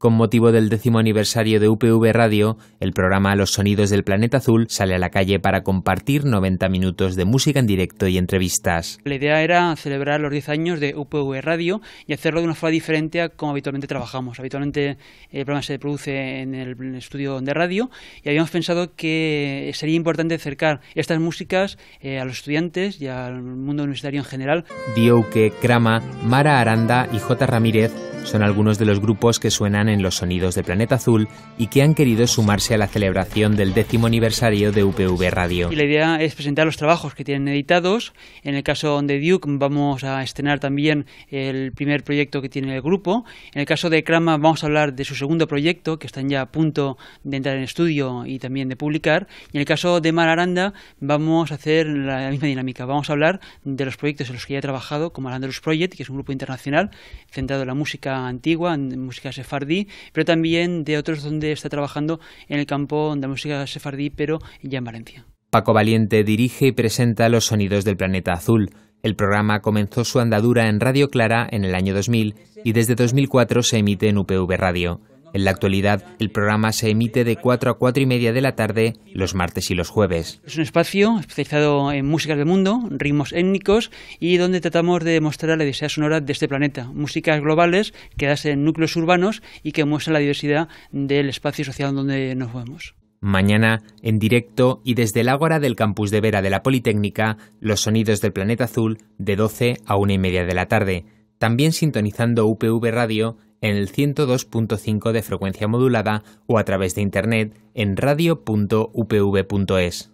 Con motivo del décimo aniversario de UPV Radio, el programa Los Sonidos del Planeta Azul sale a la calle para compartir 90 minutos de música en directo y entrevistas. La idea era celebrar los 10 años de UPV Radio y hacerlo de una forma diferente a como habitualmente trabajamos. Habitualmente el programa se produce en el estudio de radio y habíamos pensado que sería importante acercar estas músicas eh, a los estudiantes y al mundo universitario en general. Diouque, Krama, Mara Aranda y J. Ramírez son algunos de los grupos que suenan en los sonidos de Planeta Azul y que han querido sumarse a la celebración del décimo aniversario de UPV Radio. la idea es presentar los trabajos que tienen editados. En el caso de Duke vamos a estrenar también el primer proyecto que tiene el grupo. En el caso de Krama vamos a hablar de su segundo proyecto que están ya a punto de entrar en estudio y también de publicar. Y en el caso de Mar Aranda vamos a hacer la misma dinámica. Vamos a hablar de los proyectos en los que ya he trabajado, como Arandarus Project, que es un grupo internacional centrado en la música antigua, música sefardí, pero también de otros donde está trabajando en el campo de la música sefardí, pero ya en Valencia. Paco Valiente dirige y presenta Los Sonidos del Planeta Azul. El programa comenzó su andadura en Radio Clara en el año 2000 y desde 2004 se emite en UPV Radio. En la actualidad, el programa se emite de 4 a 4 y media de la tarde los martes y los jueves. Es un espacio especializado en músicas del mundo, ritmos étnicos y donde tratamos de mostrar la diversidad sonora de este planeta. Músicas globales que en núcleos urbanos y que muestran la diversidad del espacio social donde nos movemos. Mañana, en directo y desde el Ágora del Campus de Vera de la Politécnica, los sonidos del planeta azul de 12 a 1 y media de la tarde. También sintonizando UPV Radio en el 102.5 de frecuencia modulada o a través de internet en radio.upv.es.